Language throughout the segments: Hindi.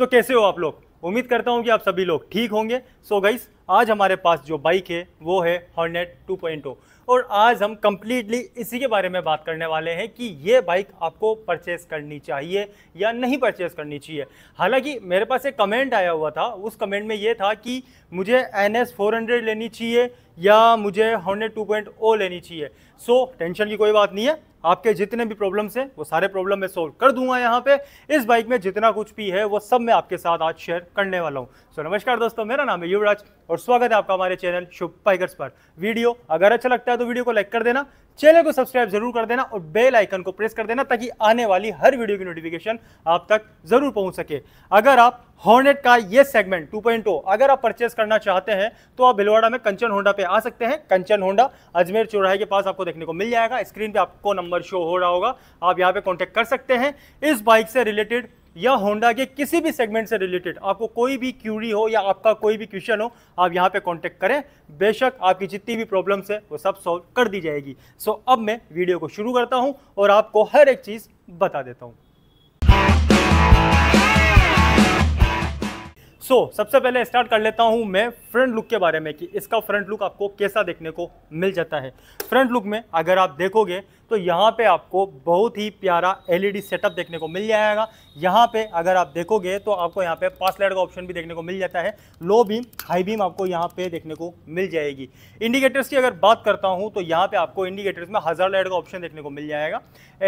सो so, कैसे हो आप लोग उम्मीद करता हूँ कि आप सभी लोग ठीक होंगे सो so, गाइस आज हमारे पास जो बाइक है वो है हॉर्नेट 2.0 और आज हम कम्प्लीटली इसी के बारे में बात करने वाले हैं कि ये बाइक आपको परचेस करनी चाहिए या नहीं परचेस करनी चाहिए हालांकि मेरे पास एक कमेंट आया हुआ था उस कमेंट में ये था कि मुझे एन एस लेनी चाहिए या मुझे हॉर्नेट टू oh लेनी चाहिए सो so, टेंशन की कोई बात नहीं है आपके जितने भी प्रॉब्लम्स हैं वो सारे प्रॉब्लम मैं सोल्व कर दूंगा यहाँ पे इस बाइक में जितना कुछ भी है वो सब मैं आपके साथ आज शेयर करने वाला हूँ सो so, नमस्कार दोस्तों मेरा नाम है युवराज और स्वागत है आपका हमारे चैनल शुभ बाइकर्स पर वीडियो अगर अच्छा लगता है तो वीडियो को लाइक कर देना चैनल को सब्सक्राइब जरूर कर देना और बेल आइकन को प्रेस कर देना ताकि आने वाली हर वीडियो की नोटिफिकेशन आप तक जरूर पहुंच सके अगर आप हॉर्नेट का ये सेगमेंट 2.0 अगर आप परचेस करना चाहते हैं तो आप भिलवाड़ा में कंचन होंडा पे आ सकते हैं कंचन होंडा अजमेर चौराहे के पास आपको देखने को मिल जाएगा स्क्रीन पे आपको नंबर शो हो रहा होगा आप यहाँ पे कॉन्टेक्ट कर सकते हैं इस बाइक से रिलेटेड या होंडा के किसी भी सेगमेंट से रिलेटेड आपको कोई भी क्यूरी हो या आपका कोई भी क्वेश्चन हो आप यहाँ पे कांटेक्ट करें बेशक आपकी जितनी भी प्रॉब्लम्स है वो सब सॉल्व कर दी जाएगी सो अब मैं वीडियो को शुरू करता हूँ और आपको हर एक चीज़ बता देता हूँ सो so, सबसे पहले स्टार्ट कर लेता हूँ मैं फ्रंट लुक के बारे में कि इसका फ्रंट लुक आपको कैसा देखने को मिल जाता है फ्रंट लुक में अगर आप देखोगे तो यहाँ पे आपको बहुत ही प्यारा एलईडी सेटअप e देखने को मिल जाएगा यहाँ पे अगर आप देखोगे तो आपको यहाँ पे पास लाइट का ऑप्शन भी देखने को मिल जाता है लो बीम हाई बीम आपको यहाँ पे देखने को मिल जाएगी इंडिकेटर्स की अगर बात करता हूँ तो यहाँ पे आपको इंडिकेटर्स में हज़ार लाइट का ऑप्शन देखने को मिल जाएगा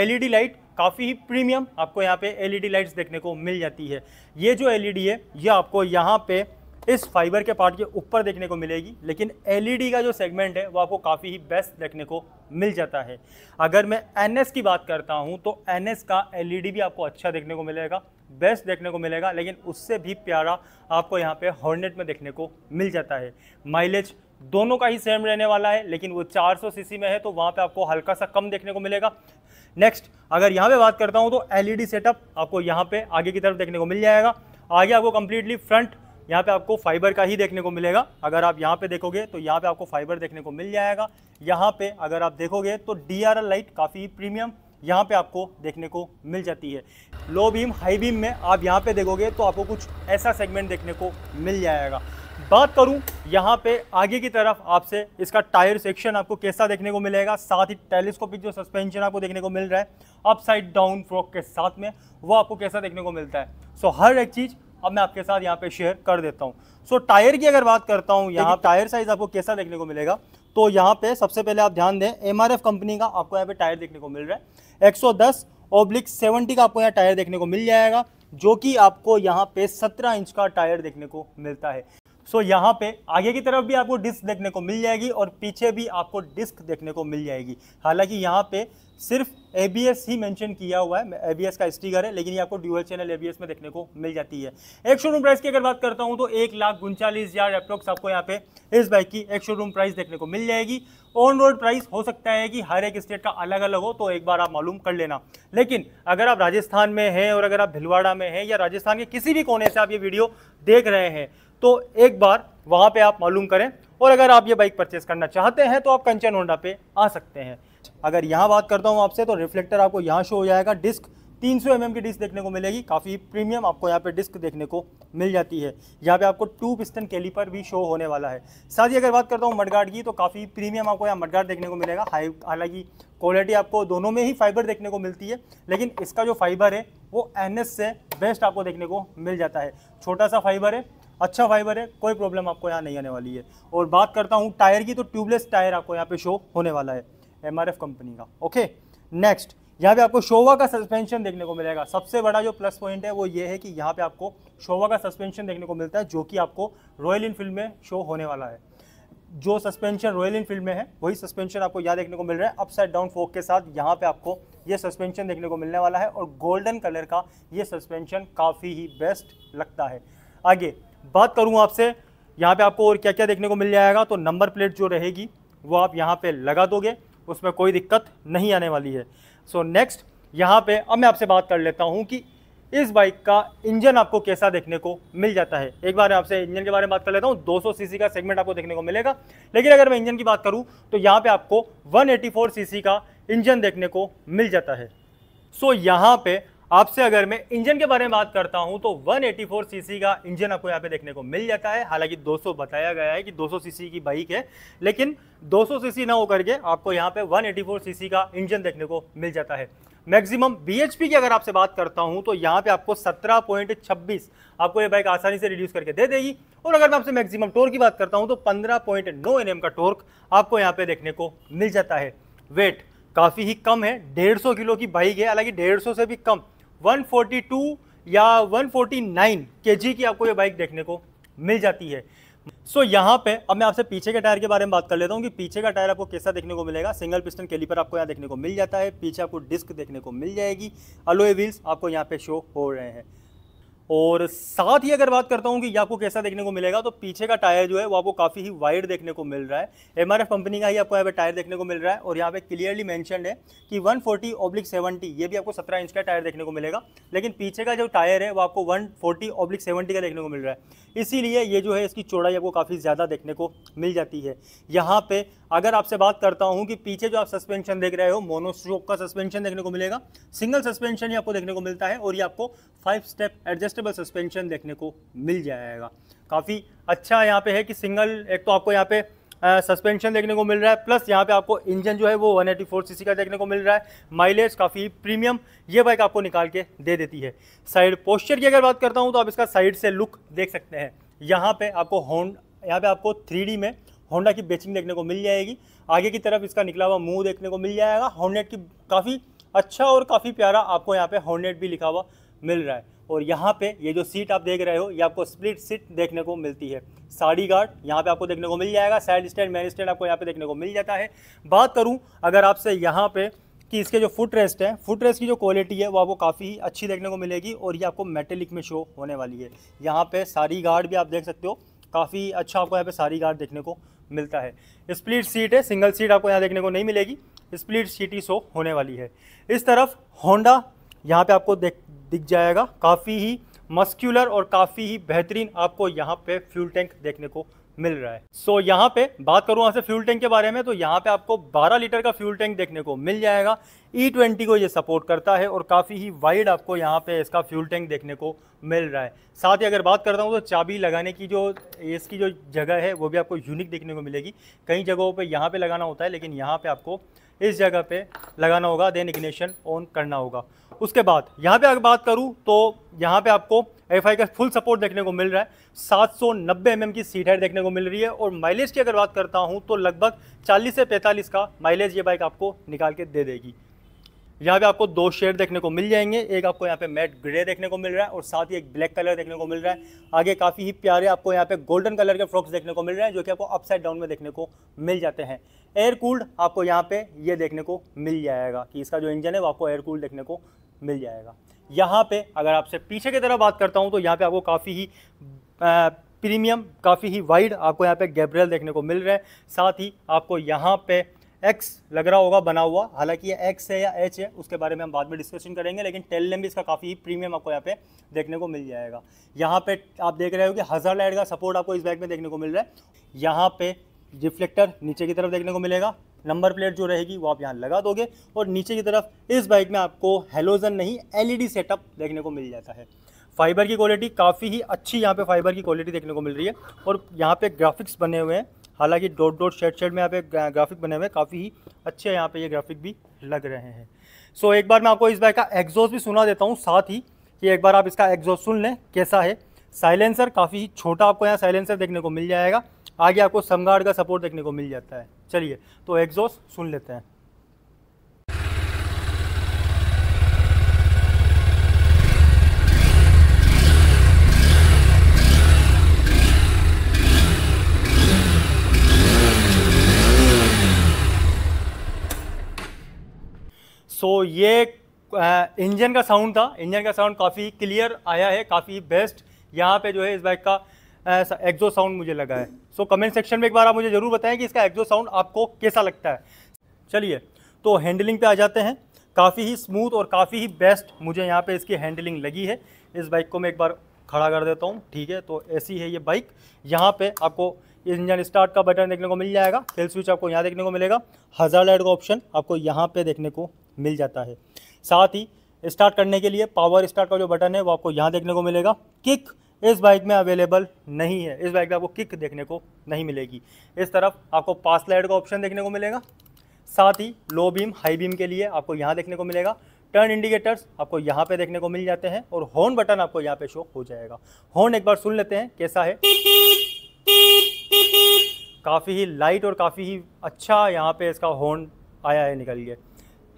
एल लाइट काफ़ी ही प्रीमियम आपको यहाँ पर एल लाइट्स देखने को मिल जाती है ये जो एल e है ये आपको यहाँ पर इस फाइबर के पार्ट के ऊपर देखने को मिलेगी लेकिन एलईडी का जो सेगमेंट है वो आपको काफ़ी ही बेस्ट देखने को मिल जाता है अगर मैं एनएस की बात करता हूँ तो एनएस का एलईडी भी आपको अच्छा देखने को मिलेगा बेस्ट देखने को मिलेगा लेकिन उससे भी प्यारा आपको यहाँ पे हॉर्नेट में देखने को मिल जाता है माइलेज दोनों का ही सेम रहने वाला है लेकिन वो चार सीसी में है तो वहाँ पर आपको हल्का सा कम देखने को मिलेगा नेक्स्ट अगर यहाँ पर बात करता हूँ तो एल सेटअप आपको यहाँ पर आगे की तरफ देखने को मिल जाएगा आगे आपको कम्प्लीटली फ्रंट यहाँ पे आपको फाइबर का ही देखने को मिलेगा अगर आप यहाँ पे देखोगे तो यहाँ पे आपको फाइबर देखने को मिल जाएगा यहाँ पे अगर आप देखोगे तो डी लाइट काफ़ी प्रीमियम यहाँ पे आपको देखने को मिल जाती है लो बीम हाई बीम में आप यहाँ पे देखोगे तो आपको कुछ ऐसा सेगमेंट देखने को मिल जाएगा बात करूँ यहाँ पे आगे की तरफ आपसे इसका टायर सेक्शन आपको कैसा देखने को मिलेगा साथ ही टेलीस्कोपिक जो सस्पेंशन आपको देखने को मिल रहा है अपसाइड डाउन फ्रॉक के साथ में वो आपको कैसा देखने को मिलता है सो so, हर एक चीज़ अब मैं आपके साथ यहाँ पे शेयर कर देता हूँ सो so, टायर की अगर बात करता हूँ यहाँ टायर साइज आपको कैसा देखने को मिलेगा तो यहाँ पे सबसे पहले आप ध्यान दें एम कंपनी का आपको यहाँ पे टायर देखने को मिल रहा है एक सौ ओब्लिक सेवेंटी का आपको यहाँ टायर देखने को मिल जाएगा जो कि आपको यहाँ पे 17 इंच का टायर देखने को मिलता है सो so, यहाँ पे आगे की तरफ भी आपको डिस्क देखने को मिल जाएगी और पीछे भी आपको डिस्क देखने को मिल जाएगी हालांकि यहाँ पे सिर्फ ए ही मेंशन किया हुआ है ए का स्टिकर है लेकिन ये आपको ड्यूअल चैनल ए में देखने को मिल जाती है एक शोरूम प्राइस की अगर बात करता हूँ तो एक लाख उनचालीस हज़ार अप्रोक्स आपको यहाँ पे इस बाइक की एक शोरूम प्राइस देखने को मिल जाएगी ऑन रोड प्राइस हो सकता है कि हर एक स्टेट का अलग अलग हो तो एक बार आप मालूम कर लेना लेकिन अगर आप राजस्थान में हैं और अगर आप भिलवाड़ा में हैं या राजस्थान के किसी भी कोने से आप ये वीडियो देख रहे हैं तो एक बार वहाँ पे आप मालूम करें और अगर आप ये बाइक परचेस करना चाहते हैं तो आप कंचन होंडा पे आ सकते हैं अगर यहाँ बात करता हूँ आपसे तो रिफ्लेक्टर आपको यहाँ शो हो जाएगा डिस्क 300 सौ mm की डिस्क देखने को मिलेगी काफ़ी प्रीमियम आपको यहाँ पे डिस्क देखने को मिल जाती है यहाँ पे आपको टू पिस्टन कैलीपर भी शो होने वाला है साथ ही अगर बात करता हूँ मडगार्ड की तो काफ़ी प्रीमियम आपको यहाँ मडगार्ड देखने को मिलेगा हाई हालांकि क्वालिटी आपको दोनों में ही फाइबर देखने को मिलती है लेकिन इसका जो फाइबर है वो एन से बेस्ट आपको देखने को मिल जाता है छोटा सा फाइबर है अच्छा फाइबर है कोई प्रॉब्लम आपको यहाँ नहीं आने वाली है और बात करता हूँ टायर की तो ट्यूबलेस टायर आपको यहाँ पे शो होने वाला है एम कंपनी का ओके नेक्स्ट यहाँ पे आपको शोवा का सस्पेंशन देखने को मिलेगा सबसे बड़ा जो प्लस पॉइंट है वो ये है कि यहाँ पे आपको शोवा का सस्पेंशन देखने को मिलता है जो कि आपको रॉयल इनफील्ड में शो होने वाला है जो सस्पेंशन रॉयल इनफील्ड में है वही सस्पेंशन आपको यहाँ देखने को मिल रहा है अपसाइड डाउन फोक के साथ यहाँ पे आपको ये सस्पेंशन देखने को मिलने वाला है और गोल्डन कलर का ये सस्पेंशन काफ़ी ही बेस्ट लगता है आगे बात करूँ आपसे यहाँ पे आपको और क्या क्या देखने को मिल जाएगा तो नंबर प्लेट जो रहेगी वो आप यहाँ पे लगा दोगे उसमें कोई दिक्कत नहीं आने वाली है सो so, नेक्स्ट यहाँ पे अब मैं आपसे बात कर लेता हूँ कि इस बाइक का इंजन आपको कैसा देखने को मिल जाता है एक बार आपसे इंजन के बारे में बात कर लेता हूँ 200 सीसी का सेगमेंट आपको देखने को मिलेगा लेकिन अगर मैं इंजन की बात करूँ तो यहाँ पे आपको 184 सीसी का इंजन देखने को मिल जाता है सो so, यहाँ पे आपसे अगर मैं इंजन के बारे में बात करता हूं तो 184 सीसी का इंजन आपको यहाँ पे देखने को मिल जाता है हालांकि 200 बताया गया है कि 200 सीसी की बाइक है लेकिन 200 सीसी ना होकर के आपको यहाँ पे 184 सीसी का इंजन देखने को मिल जाता है मैक्सिमम बीएचपी की अगर आपसे बात करता हूं तो यहाँ पे आपको 17.26 आपको ये बाइक आसानी से रिड्यूस करके दे देगी और अगर मैं आपसे मैक्सिमम टोर की बात करता हूं तो 15.9 पॉइंट का टोर्क आपको यहाँ पे देखने को मिल जाता है वेट काफ़ी ही कम है 150 किलो की बाइक है हालांकि 150 से भी कम 142 या 149 केजी की आपको ये बाइक देखने को मिल जाती है सो so, यहाँ पे अब मैं आपसे पीछे के टायर के बारे में बात कर लेता हूँ कि पीछे का टायर आपको कैसा देखने को मिलेगा सिंगल पिस्टन पर आपको यहाँ देखने को मिल जाता है पीछे आपको डिस्क देखने को मिल जाएगी अलोए व्हील्स आपको यहाँ पे शो हो रहे हैं और साथ ही अगर बात करता हूँ कि आपको कैसा देखने को मिलेगा तो पीछे का टायर जो है वो आपको काफ़ी ही वाइड देखने को मिल रहा है एम कंपनी का ही आपको यहाँ पे टायर देखने को मिल रहा है और यहाँ पे क्लियरली मैंशन है कि 140 फोर्टी ऑब्लिक सेवेंटी ये भी आपको 17 इंच का टायर देखने को मिलेगा लेकिन पीछे का जो टायर है वो आपको वन फोर्टी ओब्लिक का देखने को मिल रहा है इसीलिए ये जो है इसकी चौड़ाई आपको काफ़ी ज़्यादा देखने को मिल जाती है यहाँ पर अगर आपसे बात करता हूं कि पीछे जो आप सस्पेंशन देख रहे हो मोनोस्ट्रोक का सस्पेंशन देखने को मिलेगा सिंगल सस्पेंशन ही आपको देखने को मिलता है और ये आपको फाइव स्टेप एडजस्टेबल सस्पेंशन देखने को मिल जाएगा काफ़ी अच्छा यहाँ पे है कि सिंगल एक तो आपको यहाँ पे सस्पेंशन देखने को मिल रहा है प्लस यहाँ पे आपको इंजन जो है वो 184 एटी का देखने को मिल रहा है माइलेज काफ़ी प्रीमियम ये बाइक आपको निकाल के दे देती है साइड पोस्चर की अगर बात करता हूँ तो आप इसका साइड से लुक देख सकते हैं यहाँ पे आपको होंड यहाँ पे आपको थ्री में होंडा की बेचिंग देखने को मिल जाएगी आगे की तरफ इसका निकला हुआ मुंह देखने को मिल जाएगा हॉर्नेट की काफ़ी अच्छा और काफ़ी प्यारा आपको यहाँ पे हॉर्नेट भी लिखा हुआ मिल रहा है और यहाँ पे ये जो सीट आप देख रहे हो ये आपको स्प्लिट सीट देखने को मिलती है साड़ी गार्ड यहाँ पे आपको देखने को मिल जाएगा साइड स्टैंड मेन स्टैंड आपको यहाँ पे देखने को मिल जाता है बात करूँ अगर आपसे यहाँ पे कि इसके जो फुट रेस्ट है फुट रेस्ट की जो क्वालिटी है वो आपको काफ़ी अच्छी देखने को मिलेगी और ये आपको मेटेलिक में शो होने वाली है यहाँ पर सारी गार्ड भी आप देख सकते हो काफ़ी अच्छा आपको यहाँ पर सारी गार्ड देखने को मिलता है स्प्लिट सीट है सिंगल सीट आपको यहाँ देखने को नहीं मिलेगी स्प्लिट सीट ही शो होने वाली है इस तरफ होंडा यहाँ पे आपको देख दिख जाएगा काफ़ी ही मस्क्यूलर और काफ़ी ही बेहतरीन आपको यहाँ पे फ्यूल टैंक देखने को मिल रहा है सो so, यहाँ पे बात करूँ वहाँ से फ्यूल टैंक के बारे में तो यहाँ पे आपको 12 लीटर का फ्यूल टैंक देखने को मिल जाएगा ई e ट्वेंटी को ये सपोर्ट करता है और काफ़ी ही वाइड आपको यहाँ पे इसका फ्यूल टैंक देखने को मिल रहा है साथ ही अगर बात करता हूँ तो चाबी लगाने की जो इसकी जो जगह है वो भी आपको यूनिक देखने को मिलेगी कई जगहों पर यहाँ पर लगाना होता है लेकिन यहाँ पर आपको इस जगह पर लगाना होगा देन इग्नेशन ऑन करना होगा उसके बाद यहाँ पे अगर बात करूँ तो यहाँ पे आपको एफ का फुल सपोर्ट देखने को मिल रहा है 790 सौ mm की सीट हाइट देखने को मिल रही है और माइलेज की अगर बात करता हूँ तो लगभग 40 से 45 का माइलेज ये बाइक आपको निकाल के दे देगी यहाँ पे आपको दो शेड देखने को मिल जाएंगे एक आपको यहाँ पे मैट ग्रे देखने को मिल रहा है और साथ ही एक ब्लैक कलर देखने को मिल रहा है आगे काफ़ी ही प्यारे आपको यहाँ पे गोल्डन कलर के फ्रॉक्स देखने को मिल रहे हैं जो कि आपको अपसाइड डाउन में देखने को मिल जाते हैं एयर कूल्ड आपको यहाँ पे ये देखने को मिल जाएगा कि इसका जो इंजन है वो आपको एयर कूल्ड देखने को मिल जाएगा यहाँ पे अगर आपसे पीछे की तरफ बात करता हूँ तो यहाँ पे आपको काफ़ी ही प्रीमियम काफ़ी ही वाइड आपको यहाँ पे गैब्रियल देखने को मिल रहा है साथ ही आपको यहाँ पे एक्स लग रहा होगा बना हुआ हालांकि ये एक्स है या एच है उसके बारे में हम बाद में डिस्कशन करेंगे लेकिन टेल लेम भी इसका काफ़ी प्रीमियम आपको यहाँ पे देखने को मिल जाएगा यहाँ पे आप देख रहे हो कि हज़ार लाइट का सपोर्ट आपको इस बैग में देखने को मिल रहा है यहाँ पे रिफ्लेक्टर नीचे की तरफ देखने को मिलेगा नंबर प्लेट जो रहेगी वो आप यहाँ लगा दोगे और नीचे की तरफ इस बाइक में आपको हेलोजन नहीं एल सेटअप देखने को मिल जाता है फाइबर की क्वालिटी काफ़ी ही अच्छी यहाँ पे फाइबर की क्वालिटी देखने को मिल रही है और यहाँ पे ग्राफिक्स बने हुए हैं हालांकि डॉट डॉट शेड शेड में यहाँ पे ग्राफिक बने हुए हैं काफ़ी ही अच्छे यहाँ पे ये ग्राफिक भी लग रहे हैं सो एक बार मैं आपको इस बाइक का एग्जॉस्ट भी सुना देता हूँ साथ ही कि एक बार आप इसका एग्जॉस्ट सुन लें कैसा है साइलेंसर काफ़ी छोटा आपको यहाँ साइलेंसर देखने को मिल जाएगा आगे आपको समगार्ड का सपोर्ट देखने को मिल जाता है चलिए तो एग्जॉस्ट सुन लेते हैं सो so, ये इंजन का साउंड था इंजन का साउंड काफ़ी क्लियर आया है काफ़ी बेस्ट यहाँ पे जो है इस बाइक का एक्जो साउंड मुझे लगा है सो कमेंट सेक्शन में एक बार आप मुझे ज़रूर बताएं कि इसका एक्जो साउंड आपको कैसा लगता है चलिए तो हैंडलिंग पे आ जाते हैं काफ़ी ही स्मूथ और काफ़ी ही बेस्ट मुझे यहाँ पे इसकी हैंडलिंग लगी है इस बाइक को मैं एक बार खड़ा कर देता हूँ ठीक है तो ऐसी है ये बाइक यहाँ पर आपको इंजन स्टार्ट का बटन देखने को मिल जाएगा फिल स्विच आपको यहाँ देखने को मिलेगा हज़ार लाइट का ऑप्शन आपको यहाँ पे देखने को मिल जाता है साथ ही स्टार्ट करने के लिए पावर स्टार्ट का जो बटन है वो आपको यहाँ देखने को मिलेगा किक इस बाइक में अवेलेबल नहीं है इस बाइक में आपको किक देखने को नहीं मिलेगी इस तरफ आपको पास लाइट का ऑप्शन देखने को मिलेगा साथ ही लो बीम हाई बीम के लिए आपको यहाँ देखने को मिलेगा टर्न इंडिकेटर्स आपको यहाँ पे देखने को मिल जाते हैं और हॉर्न बटन आपको यहाँ पे शो हो जाएगा हॉर्न एक बार सुन लेते हैं कैसा है काफ़ी ही लाइट और काफ़ी ही अच्छा यहाँ पे इसका हॉर्न आया है निकल गया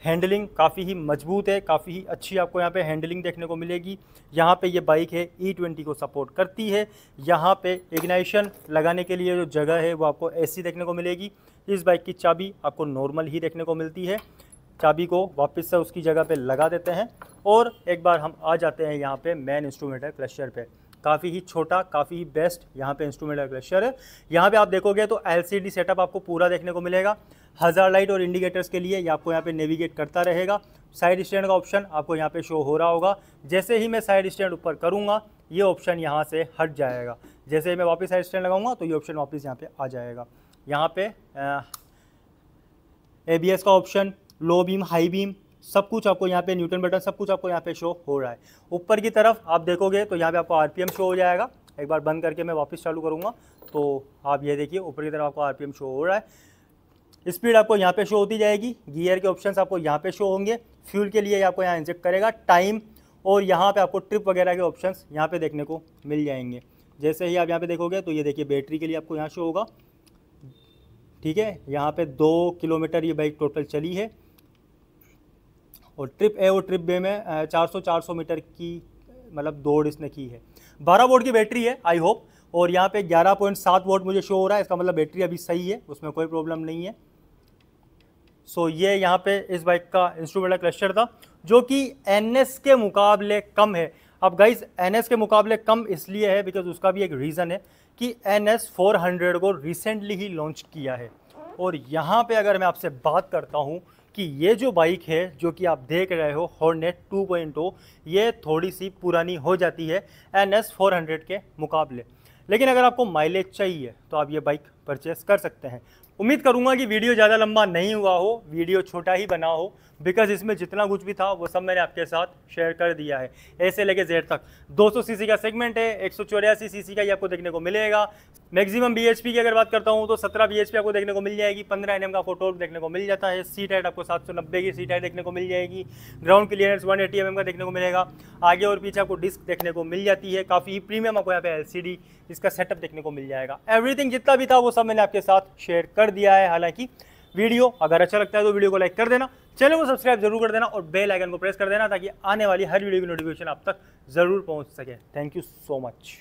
हैंडलिंग काफ़ी ही मजबूत है काफ़ी ही अच्छी आपको यहाँ पे हैंडलिंग देखने को मिलेगी यहाँ पे ये बाइक है ई e ट्वेंटी को सपोर्ट करती है यहाँ पे इग्नाइशन लगाने के लिए जो जगह है वो आपको ऐसी देखने को मिलेगी इस बाइक की चाबी आपको नॉर्मल ही देखने को मिलती है चाबी को वापस से उसकी जगह पर लगा देते हैं और एक बार हम आ जाते हैं यहाँ पर मेन इंस्ट्रूमेंट है क्लस्टर पर काफ़ी ही छोटा काफ़ी ही बेस्ट यहाँ पे इंस्ट्रूमेंट है क्लस्टर है यहाँ पे आप देखोगे तो एलसीडी सेटअप आपको पूरा देखने को मिलेगा हज़ार लाइट और इंडिकेटर्स के लिए ये आपको यहाँ पे नेविगेट करता रहेगा साइड स्टैंड का ऑप्शन आपको यहाँ पे शो हो रहा होगा जैसे ही मैं साइड स्टैंड ऊपर करूँगा ये ऑप्शन यहाँ से हट जाएगा जैसे ही मैं वापस साइड स्टैंड लगाऊंगा तो ये ऑप्शन वापस यहाँ पे आ जाएगा यहाँ पे ए बी एस का option low beam high beam सब कुछ आपको यहाँ पे न्यूटन बटन सब कुछ आपको यहाँ पे शो हो रहा है ऊपर की तरफ आप देखोगे तो यहाँ पे आपको आरपीएम शो हो जाएगा एक बार बंद करके मैं वापस चालू करूँगा तो आप ये देखिए ऊपर की तरफ आपको आरपीएम शो हो रहा है स्पीड आपको यहाँ पे शो होती जाएगी गियर के ऑप्शंस आपको यहाँ पे शो होंगे फ्यूल के लिए आपको यहाँ इंजेक्ट करेगा टाइम और यहाँ पे आपको ट्रिप वगैरह के ऑप्शंस यहाँ पे देखने को मिल जाएंगे जैसे ही आप यहाँ पे देखोगे तो ये देखिए बैटरी के लिए आपको यहाँ शो होगा ठीक है यहाँ पे दो किलोमीटर ये बाइक टोटल चली है और ट्रिप ए और ट्रिप बे में चार सौ मीटर की मतलब दौड़ इसने की है बारह वोट की बैटरी है आई होप और यहाँ पे 11.7 वोल्ट मुझे शो हो रहा है इसका मतलब बैटरी अभी सही है उसमें कोई प्रॉब्लम नहीं है सो so, ये यहाँ पे इस बाइक का इंस्ट्रूमेंटल क्लस्टर था जो कि एन के मुकाबले कम है अब गाइज एन के मुकाबले कम इसलिए है बिकॉज उसका भी एक रीज़न है कि एन एस को रिसेंटली ही लॉन्च किया है और यहाँ पे अगर मैं आपसे बात करता हूँ कि ये जो बाइक है जो कि आप देख रहे हो हॉर्नेट 2.0 ये थोड़ी सी पुरानी हो जाती है एन एस के मुकाबले लेकिन अगर आपको माइलेज चाहिए तो आप ये बाइक परचेस कर सकते हैं उम्मीद करूंगा कि वीडियो ज़्यादा लंबा नहीं हुआ हो वीडियो छोटा ही बना हो बिकॉज इसमें जितना कुछ भी था वो सब मैंने आपके साथ शेयर कर दिया है ऐसे लेके जेड तक 200 सीसी का सेगमेंट है एक सौ चौरासी सीसी का ये आपको देखने को मिलेगा मैक्सिमम बीएचपी की अगर बात करता हूँ तो 17 बीएचपी आपको देखने को मिल जाएगी 15 एम का फोटो देखने को मिल जाता है सीट हाइट आपको 790 की सीट हाइट देखने को मिल जाएगी ग्राउंड क्लियरेंस 180 एटी एम का देखने को मिलेगा आगे और पीछे आपको डिस्क देखने को मिल जाती है काफ़ी प्रीमियम आपको यहाँ पे एल इसका सेटअप देखने को मिल जाएगा एवरीथिंग जितना भी था वो सब मैंने आपके साथ शेयर कर दिया है हालांकि वीडियो अगर अच्छा लगता है तो वीडियो को लाइक कर देना चैनल को सब्सक्राइब जरूर कर देना और बेल आइकन को प्रेस कर देना ताकि आने वाली हर वीडियो की नोटिफिकेशन आप तक जरूर पहुंच सके थैंक यू सो मच